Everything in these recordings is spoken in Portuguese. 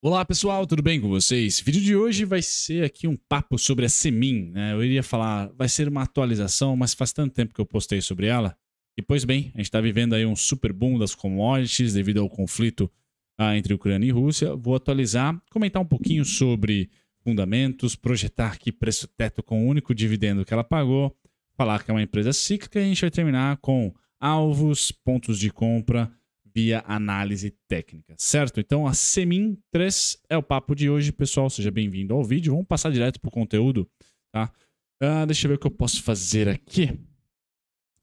Olá pessoal, tudo bem com vocês? O vídeo de hoje vai ser aqui um papo sobre a Semin, né? Eu iria falar, vai ser uma atualização, mas faz tanto tempo que eu postei sobre ela. E pois bem, a gente está vivendo aí um super boom das commodities devido ao conflito ah, entre Ucrânia e Rússia. Vou atualizar, comentar um pouquinho sobre fundamentos, projetar aqui preço teto com o único dividendo que ela pagou, falar que é uma empresa cíclica e a gente vai terminar com alvos, pontos de compra via análise técnica, certo? Então a Semin 3 é o papo de hoje, pessoal. Seja bem-vindo ao vídeo. Vamos passar direto para o conteúdo, tá? Ah, deixa eu ver o que eu posso fazer aqui.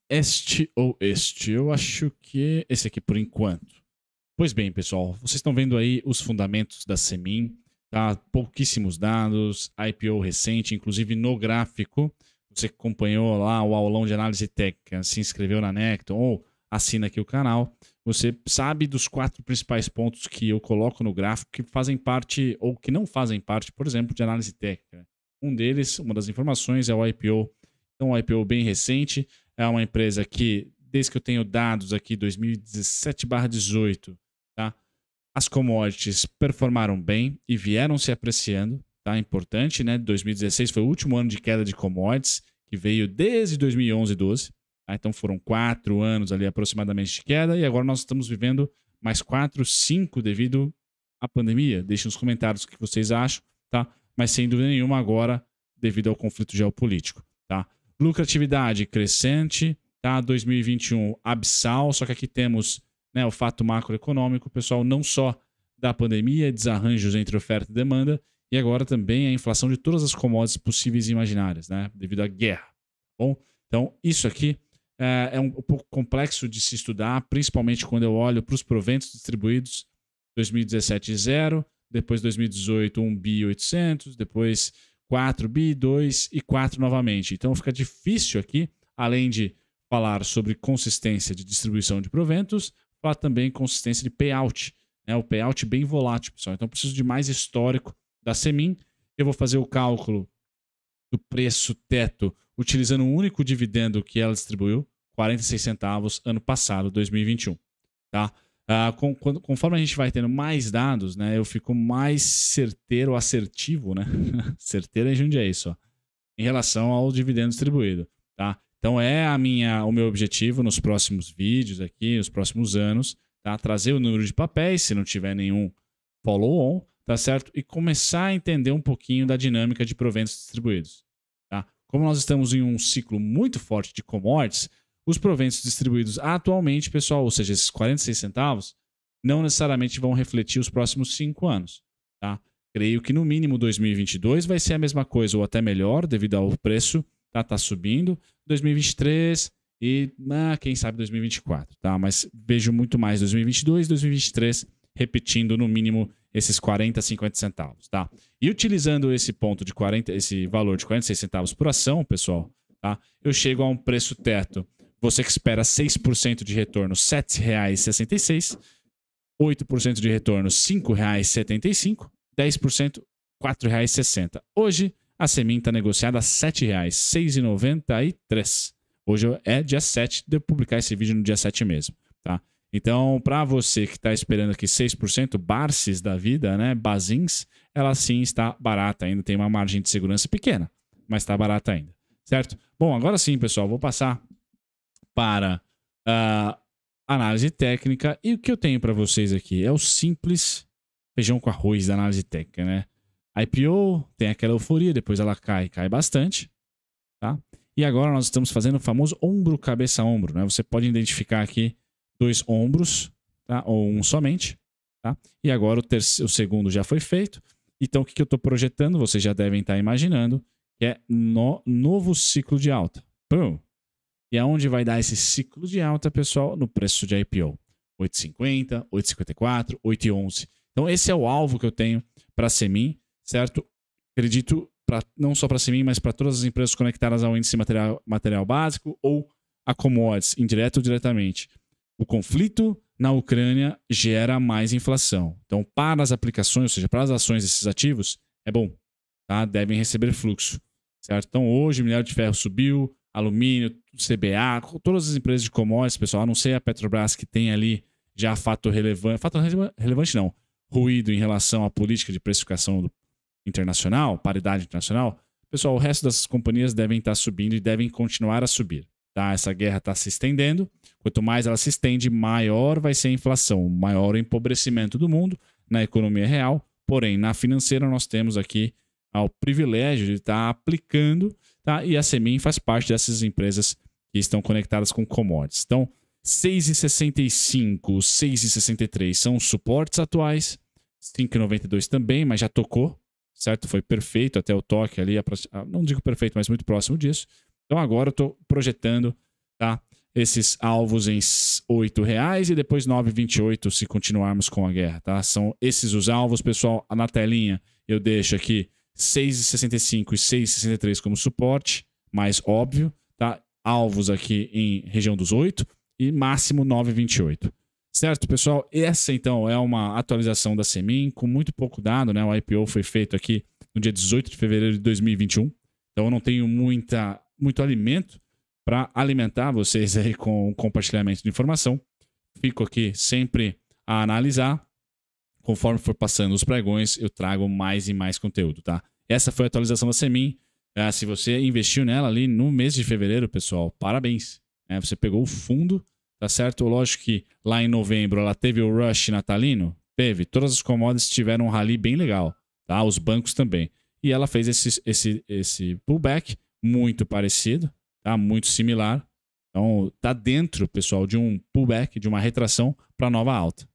Este ou este? Eu acho que esse aqui por enquanto. Pois bem, pessoal, vocês estão vendo aí os fundamentos da Semin, tá? Pouquíssimos dados, IPO recente, inclusive no gráfico. Você acompanhou lá o aulão de análise técnica, se inscreveu na Necton ou assina aqui o canal. Você sabe dos quatro principais pontos que eu coloco no gráfico que fazem parte ou que não fazem parte, por exemplo, de análise técnica. Um deles, uma das informações é o IPO. Então, um IPO bem recente é uma empresa que, desde que eu tenho dados aqui, 2017/18, tá? As commodities performaram bem e vieram se apreciando, tá? Importante, né? 2016 foi o último ano de queda de commodities que veio desde 2011 e 12. Ah, então foram quatro anos ali aproximadamente de queda e agora nós estamos vivendo mais quatro, cinco devido à pandemia. Deixe nos comentários o que vocês acham, tá? Mas sem dúvida nenhuma agora devido ao conflito geopolítico, tá? Lucratividade crescente, tá? 2021 absal, só que aqui temos né, o fato macroeconômico, pessoal, não só da pandemia, desarranjos entre oferta e demanda, e agora também a inflação de todas as commodities possíveis e imaginárias, né? Devido à guerra. Tá bom, então isso aqui é, é um pouco complexo de se estudar, principalmente quando eu olho para os proventos distribuídos, 2017 zero, depois 2018 1 bi 800, depois 4 bi 2 e 4 novamente. Então fica difícil aqui, além de falar sobre consistência de distribuição de proventos, falar também consistência de payout, né? O payout bem volátil, pessoal. Então preciso de mais histórico da Semin. Eu vou fazer o cálculo do preço teto utilizando um único dividendo que ela distribuiu. 46 centavos ano passado, 2021. Tá? Ah, com, quando, conforme a gente vai tendo mais dados, né, eu fico mais certeiro, assertivo, né? certeiro em Jundiaí só, em relação ao dividendo distribuído. Tá? Então é a minha, o meu objetivo nos próximos vídeos aqui, nos próximos anos, tá? trazer o número de papéis, se não tiver nenhum follow-on, tá certo? E começar a entender um pouquinho da dinâmica de proventos distribuídos. Tá? Como nós estamos em um ciclo muito forte de commodities, os proventos distribuídos atualmente, pessoal, ou seja, esses 46 centavos, não necessariamente vão refletir os próximos cinco anos. Tá? Creio que no mínimo 2022 vai ser a mesma coisa ou até melhor, devido ao preço tá, tá subindo. 2023 e ah, quem sabe 2024, tá? Mas vejo muito mais 2022, 2023 repetindo no mínimo esses 40, 50 centavos, tá? E utilizando esse ponto de 40, esse valor de 46 centavos por ação, pessoal, tá? Eu chego a um preço teto você que espera 6% de retorno, R$ 7,66. 8% de retorno, R$ 5,75. 10%, R$ 4,60. Hoje, a Semin está negociada a R$ 7,693. Hoje é dia 7, de publicar esse vídeo no dia 7 mesmo, tá? Então, para você que está esperando aqui 6%, Barces da vida, né? Bazins, ela sim está barata ainda, tem uma margem de segurança pequena, mas está barata ainda, certo? Bom, agora sim, pessoal, vou passar para uh, análise técnica. E o que eu tenho para vocês aqui é o simples feijão com arroz da análise técnica, né? IPO tem aquela euforia, depois ela cai, cai bastante, tá? E agora nós estamos fazendo o famoso ombro cabeça ombro, né? Você pode identificar aqui dois ombros, tá? Ou um somente, tá? E agora o, terceiro, o segundo já foi feito. Então o que, que eu estou projetando? Vocês já devem estar tá imaginando que é no novo ciclo de alta. Pum. E aonde vai dar esse ciclo de alta, pessoal? No preço de IPO. 8,50, 8,54, 8,11. Então esse é o alvo que eu tenho para a Semin, certo? Acredito pra, não só para a Semin, mas para todas as empresas conectadas ao índice material, material básico ou a commodities, indireto ou diretamente. O conflito na Ucrânia gera mais inflação. Então, para as aplicações, ou seja, para as ações desses ativos, é bom. Tá? Devem receber fluxo. Certo? Então, hoje o minério de ferro subiu, alumínio, CBA, todas as empresas de commodities, pessoal, a não ser a Petrobras que tem ali já fato relevante, fato relevante não, ruído em relação à política de precificação internacional, paridade internacional, pessoal, o resto dessas companhias devem estar subindo e devem continuar a subir. Tá? Essa guerra está se estendendo. Quanto mais ela se estende, maior vai ser a inflação, maior o empobrecimento do mundo na economia real. Porém, na financeira, nós temos aqui o privilégio de estar aplicando Tá? E a Semin faz parte dessas empresas que estão conectadas com commodities. Então, 6,65, 6,63 são os suportes atuais. 5,92 também, mas já tocou, certo? Foi perfeito até o toque ali, ah, não digo perfeito, mas muito próximo disso. Então agora eu estou projetando, tá? Esses alvos em R$ reais e depois 9,28 se continuarmos com a guerra, tá? São esses os alvos, pessoal, na telinha eu deixo aqui 6,65 e 6,63 como suporte, mais óbvio, tá? Alvos aqui em região dos 8 e máximo 9,28. Certo, pessoal? Essa então é uma atualização da Semin com muito pouco dado, né? O IPO foi feito aqui no dia 18 de fevereiro de 2021. Então eu não tenho muita muito alimento para alimentar vocês aí com o compartilhamento de informação. Fico aqui sempre a analisar conforme for passando os pregões, eu trago mais e mais conteúdo, tá? Essa foi a atualização da Semin. Ah, se você investiu nela ali no mês de fevereiro, pessoal, parabéns. É, você pegou o fundo, tá certo? Lógico que lá em novembro ela teve o rush natalino, teve. Todas as commodities tiveram um rally bem legal, tá? Os bancos também. E ela fez esse, esse, esse pullback muito parecido, tá? Muito similar. Então, tá dentro, pessoal, de um pullback, de uma retração para nova alta.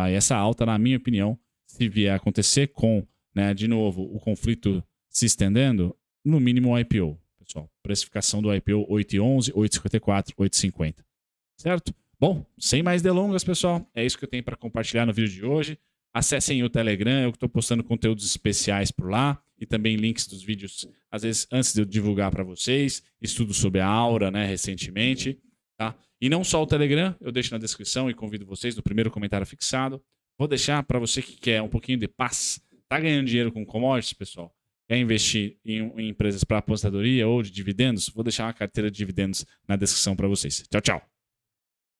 Tá? E essa alta, na minha opinião, se vier a acontecer com, né, de novo, o conflito se estendendo, no mínimo o IPO, pessoal. Precificação do IPO 8,11, 8,54, 8,50. Certo? Bom, sem mais delongas, pessoal, é isso que eu tenho para compartilhar no vídeo de hoje. Acessem o Telegram, eu estou postando conteúdos especiais por lá e também links dos vídeos, às vezes antes de eu divulgar para vocês, estudo sobre a aura, né, recentemente, tá? E não só o Telegram, eu deixo na descrição e convido vocês no primeiro comentário fixado. Vou deixar para você que quer um pouquinho de paz. Tá ganhando dinheiro com commodities, pessoal? Quer investir em, em empresas para aposentadoria ou de dividendos? Vou deixar uma carteira de dividendos na descrição para vocês. Tchau, tchau.